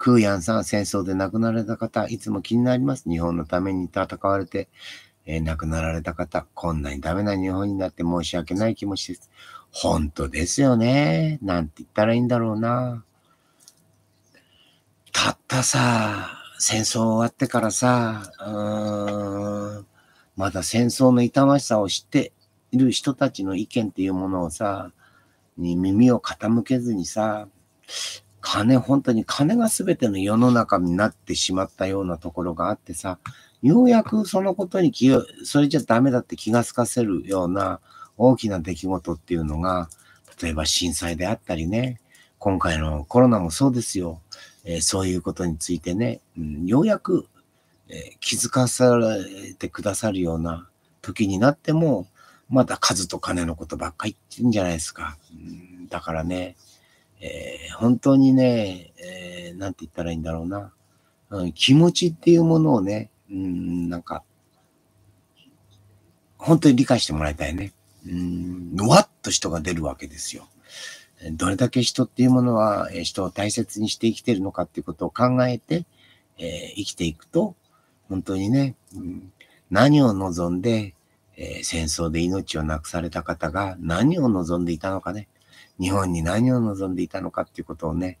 クーヤンさん、戦争で亡くなられた方、いつも気になります。日本のために戦われて、えー、亡くなられた方、こんなにダメな日本になって申し訳ない気持ちです。本当ですよね。なんて言ったらいいんだろうな。たったさ、戦争終わってからさ、うーん、まだ戦争の痛ましさを知っている人たちの意見っていうものをさ、に耳を傾けずにさ、金、本当に金が全ての世の中になってしまったようなところがあってさ、ようやくそのことに気を、それじゃダメだって気がつかせるような大きな出来事っていうのが、例えば震災であったりね、今回のコロナもそうですよ。えー、そういうことについてね、うん、ようやく、えー、気づかされてくださるような時になっても、まだ数と金のことばっかり言ってんじゃないですか。うん、だからね、えー、本当にね、えー、なんて言ったらいいんだろうな、うん、気持ちっていうものをね、うん、なんか、本当に理解してもらいたいね。うん、のわっと人が出るわけですよ。どれだけ人っていうものは、え人を大切にして生きてるのかっていうことを考えて、えー、生きていくと、本当にね、うん、何を望んで、えー、戦争で命をなくされた方が何を望んでいたのかね。日本に何を望んでいたのかっていうことをね、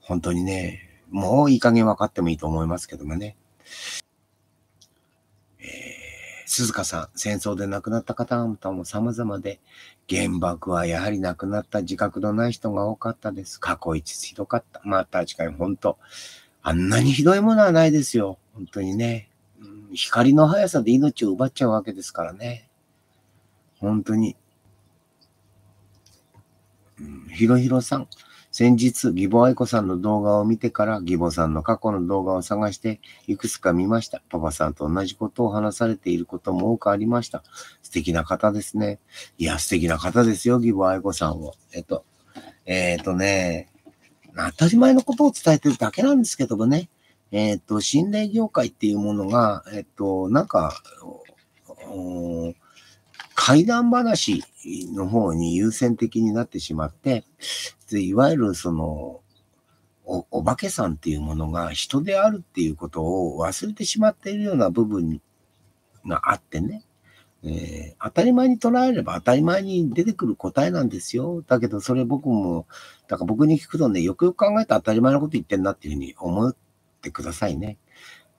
本当にね、もういい加減分かってもいいと思いますけどもね。えー、鈴鹿さん、戦争で亡くなった方々も様々で、原爆はやはり亡くなった自覚のない人が多かったです。過去一ひどかった。まあ確かに本当、あんなにひどいものはないですよ。本当にね。光の速さで命を奪っちゃうわけですからね。本当にひろひろさん。先日、義母愛子さんの動画を見てから、義母さんの過去の動画を探して、いくつか見ました。パパさんと同じことを話されていることも多くありました。素敵な方ですね。いや、素敵な方ですよ、義母愛子さんは。えっと、えー、っとね、当たり前のことを伝えてるだけなんですけどもね、えー、っと、信頼業界っていうものが、えっと、なんか、怪談話の方に優先的になってしまって、いわゆるその、おお化けさんっていうものが人であるっていうことを忘れてしまっているような部分があってね、えー、当たり前に捉えれば当たり前に出てくる答えなんですよ。だけどそれ僕も、だから僕に聞くとね、よくよく考えたら当たり前のこと言ってんなっていうふうに思ってくださいね。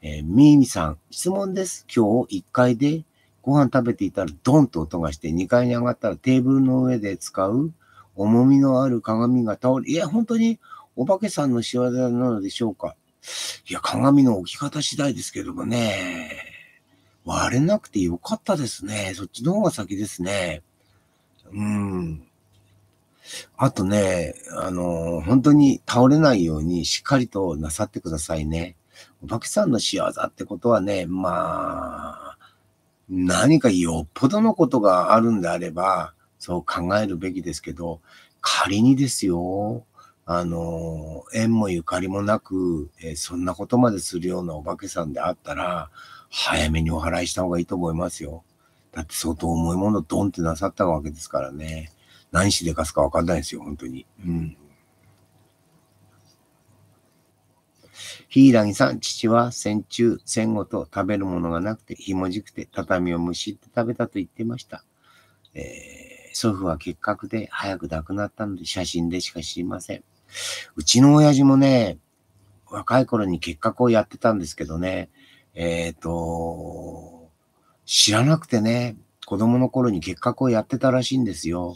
えー、みーみさん、質問です。今日1回でご飯食べていたらドンと音がして2階に上がったらテーブルの上で使う重みのある鏡が倒れ、いや、本当にお化けさんの仕業なのでしょうか。いや、鏡の置き方次第ですけどもね。割れなくてよかったですね。そっちの方が先ですね。うん。あとね、あの、本当に倒れないようにしっかりとなさってくださいね。お化けさんの仕業ってことはね、まあ、何かよっぽどのことがあるんであれば、そう考えるべきですけど、仮にですよ、あの、縁もゆかりもなく、えー、そんなことまでするようなお化けさんであったら、早めにお払いした方がいいと思いますよ。だって相当重いものドンってなさったわけですからね。何しでかすかわかんないですよ、本当に。うん。柊さん、父は戦中、戦後と食べるものがなくて、ひもじくて畳をむしって食べたと言ってました。えー、祖父は結核で早く亡くなったので写真でしか知りません。うちの親父もね、若い頃に結核をやってたんですけどね、えっ、ー、と、知らなくてね、子供の頃に結核をやってたらしいんですよ。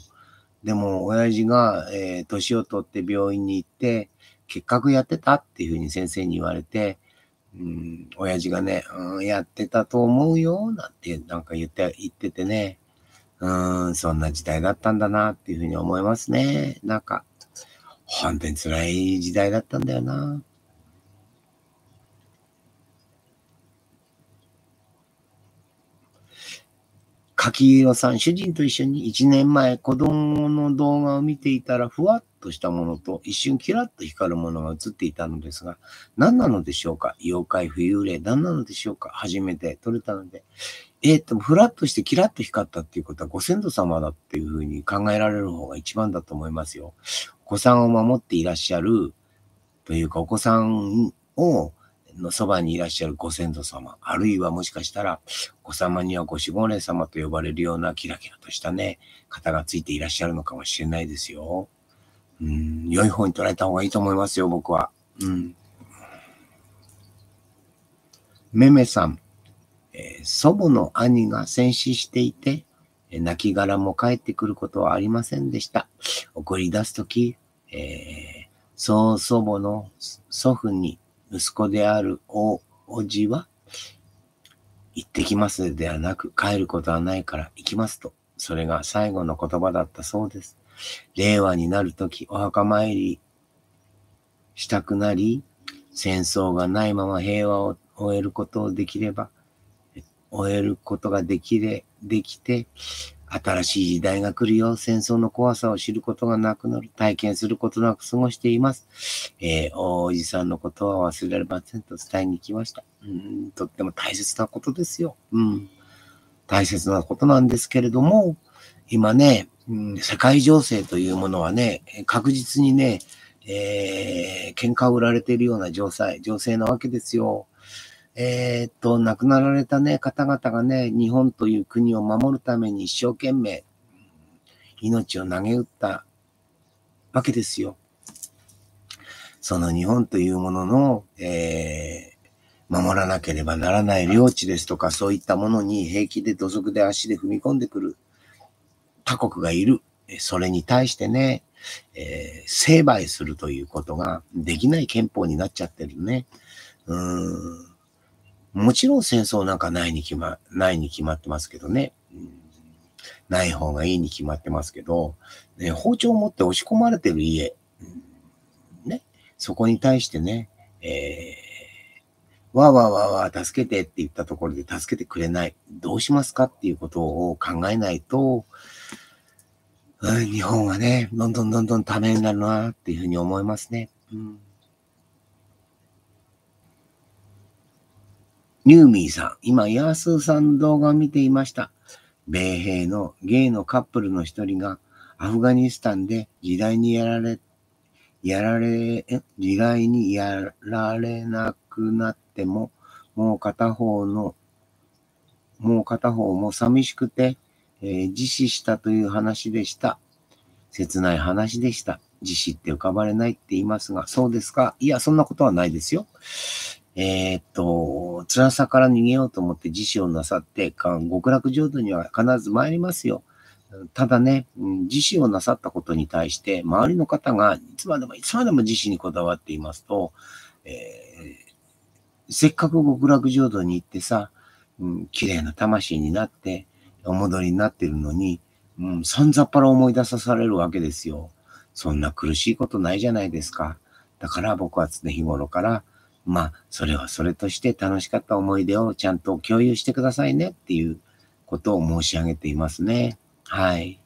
でも、親父が、えー、年を取って病院に行って、結核やってたっていうふうに先生に言われて、うん、親父がね、うん、やってたと思うよ、なんて、なんか言って、言っててね、うん、そんな時代だったんだな、っていうふうに思いますね。なんか、本当に辛い時代だったんだよな。柿色さん、主人と一緒に1年前、子供の動画を見ていたら、ふわっとしたものと一瞬キラッと光るものが映っていたのですが、何なのでしょうか妖怪浮遊霊、何なのでしょうか初めて撮れたので。えー、っと、ふらっとしてキラッと光ったっていうことはご先祖様だっていうふうに考えられる方が一番だと思いますよ。お子さんを守っていらっしゃるというか、お子さんをのそばにいらっしゃるご先祖様、あるいはもしかしたら、お子様にはご守護霊様と呼ばれるようなキラキラとしたね、方がついていらっしゃるのかもしれないですよ。うん、良い方に捉えた方がいいと思いますよ、僕は。うん。めめさん、えー、祖母の兄が戦死していて、亡きも帰ってくることはありませんでした。送り出すとき、えー、曽祖母の祖父に息子であるお、おじは、行ってきますではなく、帰ることはないから行きますと、それが最後の言葉だったそうです。令和になるとき、お墓参りしたくなり、戦争がないまま平和を終えることをできれば、終えることができれ、できて、新しい時代が来るよ。戦争の怖さを知ることがなくなる。体験することなく過ごしています。えー、おじさんのことは忘れられませんと伝えに来ました。うん、とっても大切なことですよ。うん。大切なことなんですけれども、今ね、うん、世界情勢というものはね、確実にね、えー、喧嘩を売られているような情勢、情勢なわけですよ。えー、っと、亡くなられたね、方々がね、日本という国を守るために一生懸命、命を投げ打ったわけですよ。その日本というものの、えー、守らなければならない領地ですとか、そういったものに平気で土足で足で踏み込んでくる他国がいる。それに対してね、えー、成敗するということができない憲法になっちゃってるね。うん。もちろん戦争なんかないに決ま、ないに決まってますけどね。ない方がいいに決まってますけど、ね、包丁を持って押し込まれてる家、ね、そこに対してね、えー、わーわーわーわー助けてって言ったところで助けてくれない。どうしますかっていうことを考えないと、うん、日本はね、どんどんどんどんためになるなっていうふうに思いますね。うんニューミーさん、今、ヤースーさん動画を見ていました。米兵のゲイのカップルの一人が、アフガニスタンで時代にやられ、やられ、時代にやられなくなっても、もう片方の、もう片方も寂しくて、えー、自死したという話でした。切ない話でした。自死って浮かばれないって言いますが、そうですかいや、そんなことはないですよ。えー、っと、辛さから逃げようと思って自死をなさって、極楽浄土には必ず参りますよ。ただね、自死をなさったことに対して、周りの方がいつまでもいつまでも自死にこだわっていますと、えー、せっかく極楽浄土に行ってさ、うん、綺麗な魂になって、お戻りになってるのに、うん、さんざっぱら思い出さされるわけですよ。そんな苦しいことないじゃないですか。だから僕は常日頃から、まあ、それはそれとして楽しかった思い出をちゃんと共有してくださいねっていうことを申し上げていますね。はい。